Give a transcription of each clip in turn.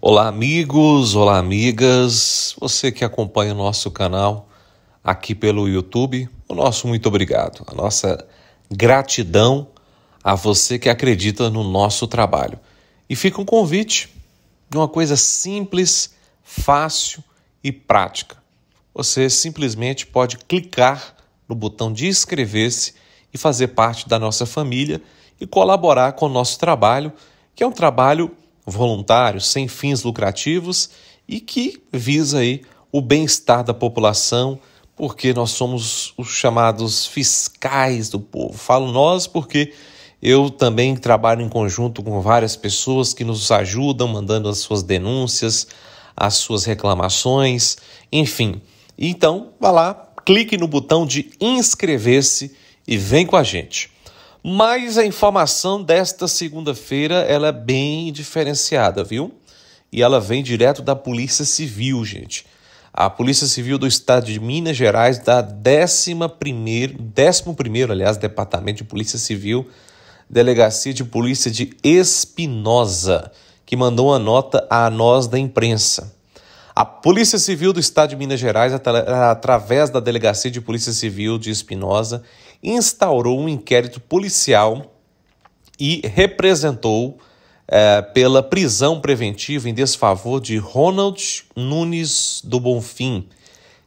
Olá, amigos, olá, amigas. Você que acompanha o nosso canal aqui pelo YouTube, o nosso muito obrigado. A nossa gratidão a você que acredita no nosso trabalho. E fica um convite de uma coisa simples, fácil e prática você simplesmente pode clicar no botão de inscrever-se e fazer parte da nossa família e colaborar com o nosso trabalho, que é um trabalho voluntário, sem fins lucrativos e que visa aí o bem-estar da população, porque nós somos os chamados fiscais do povo. Falo nós porque eu também trabalho em conjunto com várias pessoas que nos ajudam, mandando as suas denúncias, as suas reclamações, enfim. Então, vá lá, clique no botão de inscrever-se e vem com a gente. Mas a informação desta segunda-feira ela é bem diferenciada, viu? E ela vem direto da Polícia Civil, gente. A Polícia Civil do Estado de Minas Gerais, da 11 aliás, Departamento de Polícia Civil, Delegacia de Polícia de Espinosa, que mandou uma nota a nós da imprensa. A Polícia Civil do Estado de Minas Gerais, através da Delegacia de Polícia Civil de Espinosa, instaurou um inquérito policial e representou eh, pela prisão preventiva em desfavor de Ronald Nunes do Bonfim,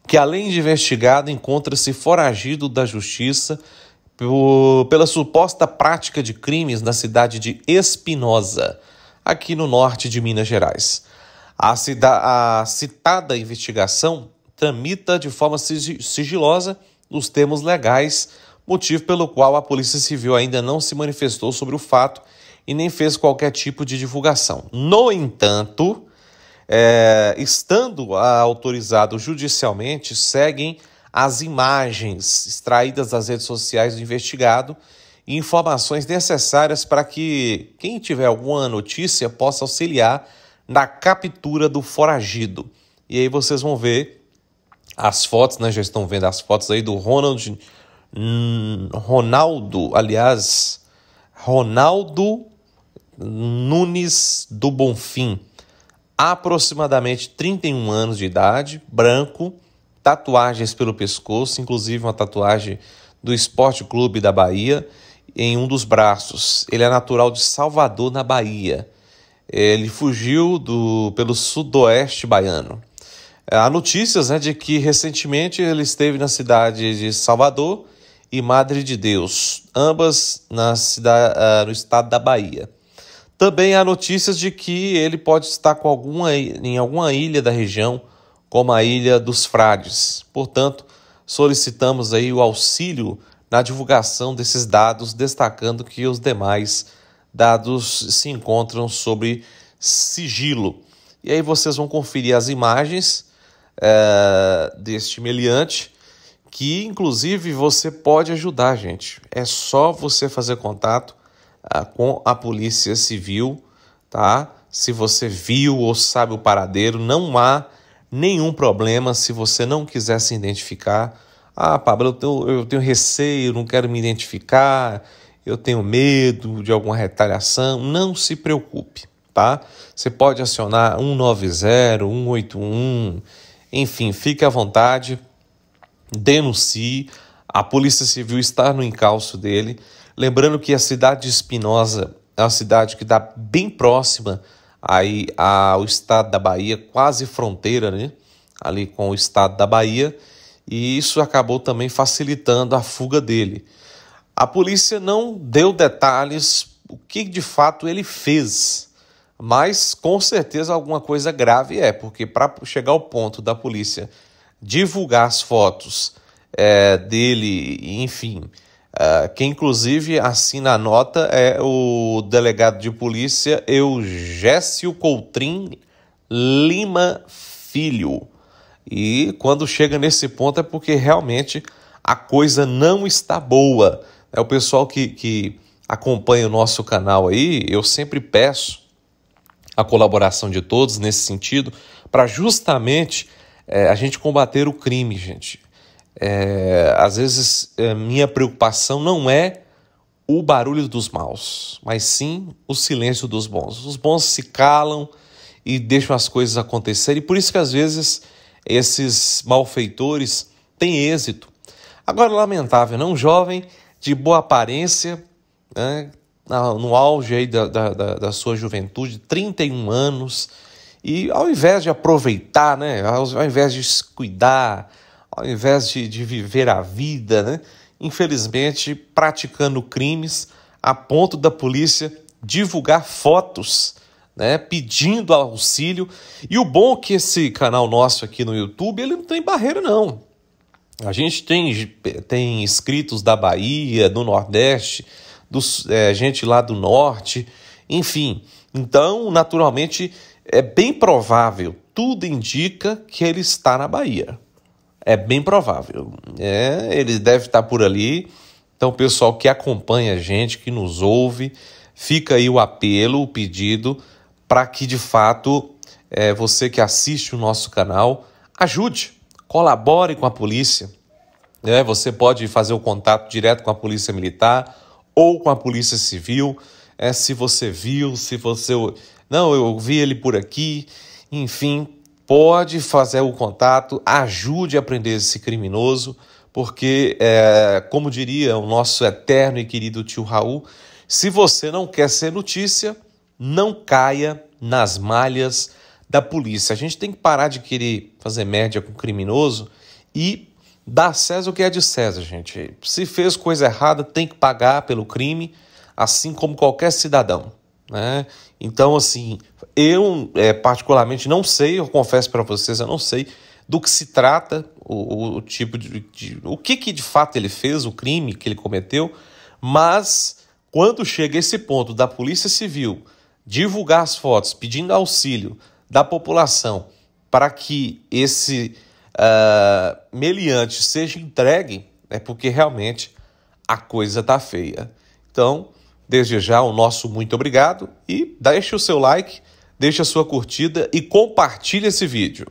que além de investigado encontra-se foragido da justiça pela suposta prática de crimes na cidade de Espinosa, aqui no norte de Minas Gerais. A, cida, a citada investigação tramita de forma sigilosa nos termos legais, motivo pelo qual a Polícia Civil ainda não se manifestou sobre o fato e nem fez qualquer tipo de divulgação. No entanto, é, estando autorizado judicialmente, seguem as imagens extraídas das redes sociais do investigado e informações necessárias para que quem tiver alguma notícia possa auxiliar na captura do foragido. E aí vocês vão ver as fotos, né? Já estão vendo as fotos aí do Ronald, hum, Ronaldo, aliás, Ronaldo Nunes do Bonfim, aproximadamente 31 anos de idade, branco, tatuagens pelo pescoço, inclusive uma tatuagem do Esporte Clube da Bahia em um dos braços. Ele é natural de Salvador, na Bahia. Ele fugiu do, pelo sudoeste baiano. Há notícias né, de que recentemente ele esteve na cidade de Salvador e Madre de Deus, ambas na cidade, eh, no estado da Bahia. Também há notícias de que ele pode estar com alguma, em alguma ilha da região, como a Ilha dos Frades. Portanto, solicitamos aí o auxílio na divulgação desses dados, destacando que os demais dados se encontram sobre sigilo. E aí vocês vão conferir as imagens é, deste meliante, que inclusive você pode ajudar, gente. É só você fazer contato é, com a Polícia Civil, tá? Se você viu ou sabe o paradeiro, não há nenhum problema se você não quiser se identificar. Ah, Pablo, eu tenho, eu tenho receio, não quero me identificar eu tenho medo de alguma retaliação, não se preocupe, tá? Você pode acionar 190, 181, enfim, fique à vontade, denuncie. A Polícia Civil está no encalço dele. Lembrando que a cidade de Espinosa é uma cidade que está bem próxima aí ao estado da Bahia, quase fronteira, né? Ali com o estado da Bahia, e isso acabou também facilitando a fuga dele. A polícia não deu detalhes o que de fato ele fez, mas com certeza alguma coisa grave é, porque para chegar ao ponto da polícia divulgar as fotos é, dele, enfim, é, quem inclusive assina a nota é o delegado de polícia Eugécio Coutrin Lima Filho. E quando chega nesse ponto é porque realmente a coisa não está boa. É o pessoal que, que acompanha o nosso canal aí, eu sempre peço a colaboração de todos nesse sentido, para justamente é, a gente combater o crime, gente. É, às vezes, é, minha preocupação não é o barulho dos maus, mas sim o silêncio dos bons. Os bons se calam e deixam as coisas acontecerem, e por isso que às vezes esses malfeitores têm êxito. Agora, lamentável, não né? jovem de boa aparência, né? no auge aí da, da, da, sua juventude, 31 anos, e ao invés de aproveitar, né? ao, invés de se cuidar, ao invés de, de viver a vida, né? infelizmente praticando crimes a ponto da polícia divulgar fotos né, pedindo auxílio. E o bom é que esse canal nosso aqui no YouTube, ele não tem barreira não. A gente tem, tem escritos da Bahia, do Nordeste, do, é, gente lá do Norte, enfim. Então, naturalmente, é bem provável, tudo indica que ele está na Bahia. É bem provável. É, ele deve estar por ali. Então, pessoal que acompanha a gente, que nos ouve, fica aí o apelo, o pedido, para que de fato é, você que assiste o nosso canal ajude colabore com a polícia. Né? Você pode fazer o contato direto com a polícia militar ou com a polícia civil. É, se você viu, se você. Não, eu vi ele por aqui. Enfim, pode fazer o contato, ajude a prender esse criminoso, porque, é, como diria o nosso eterno e querido tio Raul, se você não quer ser notícia, não caia nas malhas da polícia. A gente tem que parar de querer fazer média com o criminoso e dar a César o que é de César, gente. Se fez coisa errada, tem que pagar pelo crime, assim como qualquer cidadão. Né? Então, assim, eu é, particularmente não sei, eu confesso para vocês, eu não sei do que se trata, o, o tipo de, de, o que, que de fato ele fez, o crime que ele cometeu, mas quando chega esse ponto da Polícia Civil divulgar as fotos pedindo auxílio da população para que esse uh, meliante seja entregue, é porque realmente a coisa está feia. Então, desde já, o nosso muito obrigado e deixe o seu like, deixe a sua curtida e compartilhe esse vídeo.